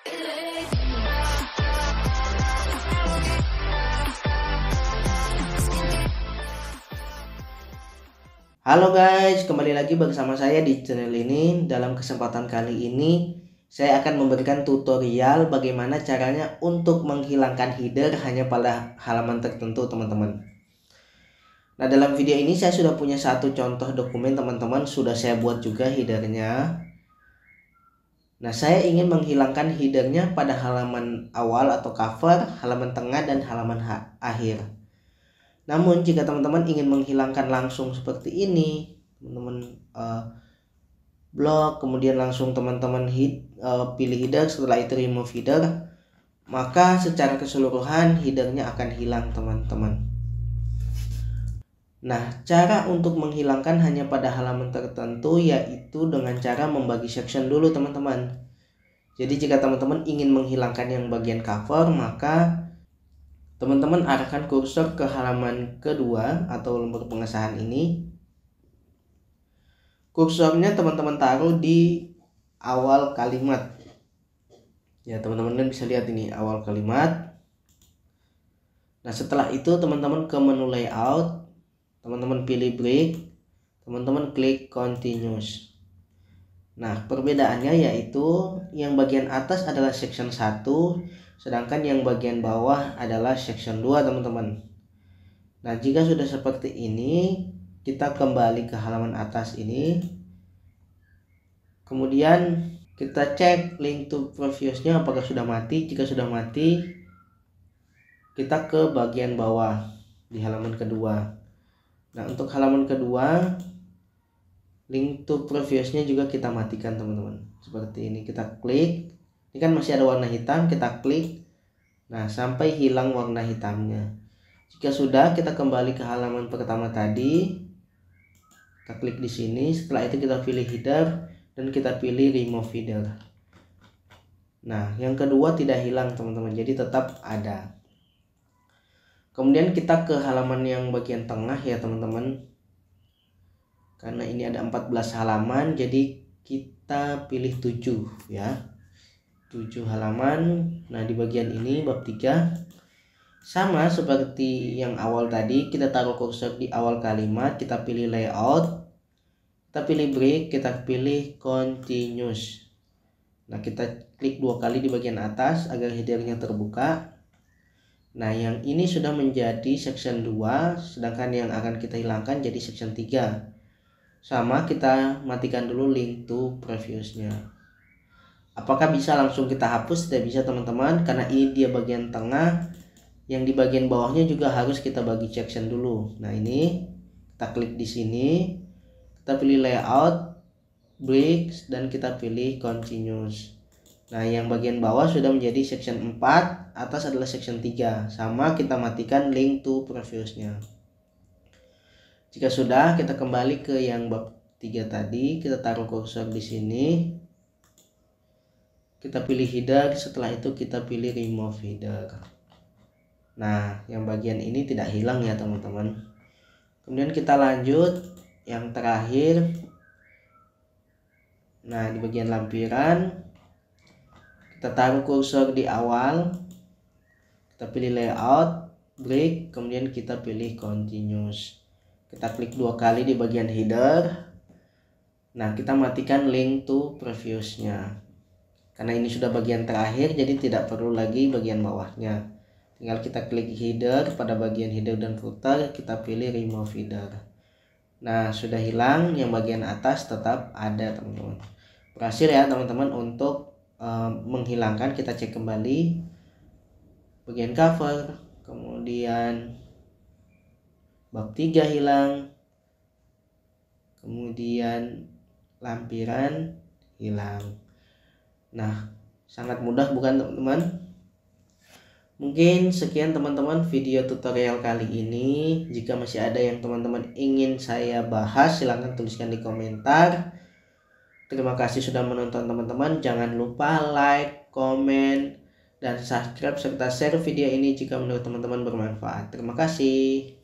Halo guys, kembali lagi bersama saya di channel ini. Dalam kesempatan kali ini, saya akan memberikan tutorial bagaimana caranya untuk menghilangkan header hanya pada halaman tertentu, teman-teman. Nah, dalam video ini saya sudah punya satu contoh dokumen, teman-teman. Sudah saya buat juga headernya. Nah, saya ingin menghilangkan headernya pada halaman awal atau cover, halaman tengah, dan halaman akhir. Namun, jika teman-teman ingin menghilangkan langsung seperti ini, teman-teman uh, blok, kemudian langsung teman-teman hit, uh, eh, pilih header, setelah itu remove header, maka secara keseluruhan headernya akan hilang teman-teman. Nah, cara untuk menghilangkan hanya pada halaman tertentu yaitu dengan cara membagi section dulu teman-teman. Jadi jika teman-teman ingin menghilangkan yang bagian cover, maka teman-teman arahkan kursor ke halaman kedua atau lembar pengesahan ini. Kursornya teman-teman taruh di awal kalimat. Ya, teman-teman kan bisa lihat ini awal kalimat. Nah, setelah itu teman-teman ke menu layout teman-teman pilih break teman-teman klik continuous nah perbedaannya yaitu yang bagian atas adalah section 1 sedangkan yang bagian bawah adalah section 2 teman-teman nah jika sudah seperti ini kita kembali ke halaman atas ini kemudian kita cek link to previousnya apakah sudah mati jika sudah mati kita ke bagian bawah di halaman kedua Nah, untuk halaman kedua link to previousnya juga kita matikan, teman-teman. Seperti ini kita klik. Ini kan masih ada warna hitam, kita klik. Nah, sampai hilang warna hitamnya. Jika sudah, kita kembali ke halaman pertama tadi. Kita klik di sini, setelah itu kita pilih header dan kita pilih remove header. Nah, yang kedua tidak hilang, teman-teman. Jadi tetap ada kemudian kita ke halaman yang bagian tengah ya teman-teman karena ini ada 14 halaman jadi kita pilih 7 ya 7 halaman nah di bagian ini bab 3 sama seperti yang awal tadi kita taruh kursor di awal kalimat kita pilih layout kita pilih break kita pilih continuous nah kita klik dua kali di bagian atas agar headernya terbuka Nah, yang ini sudah menjadi section 2, sedangkan yang akan kita hilangkan jadi section 3. Sama kita matikan dulu link to previousnya. Apakah bisa langsung kita hapus? Tidak bisa teman-teman, karena ini dia bagian tengah. Yang di bagian bawahnya juga harus kita bagi section dulu. Nah, ini kita klik di sini. Kita pilih layout, breaks dan kita pilih continuous. Nah, yang bagian bawah sudah menjadi section 4, atas adalah section 3. Sama kita matikan link to previousnya. Jika sudah, kita kembali ke yang bab 3 tadi, kita taruh kursor di sini. Kita pilih header, setelah itu kita pilih remove header. Nah, yang bagian ini tidak hilang ya, teman-teman. Kemudian kita lanjut yang terakhir. Nah, di bagian lampiran kita taruh kursor di awal kita pilih layout break kemudian kita pilih continuous kita klik dua kali di bagian header nah kita matikan link to previousnya, karena ini sudah bagian terakhir jadi tidak perlu lagi bagian bawahnya tinggal kita klik header pada bagian header dan footer kita pilih remove header nah sudah hilang yang bagian atas tetap ada teman-teman berhasil ya teman-teman untuk Eh, menghilangkan kita cek kembali bagian cover kemudian bab 3 hilang kemudian lampiran hilang nah sangat mudah bukan teman-teman Mungkin sekian teman-teman video tutorial kali ini. Jika masih ada yang teman-teman ingin saya bahas, silahkan tuliskan di komentar. Terima kasih sudah menonton teman-teman. Jangan lupa like, komen, dan subscribe serta share video ini jika menurut teman-teman bermanfaat. Terima kasih.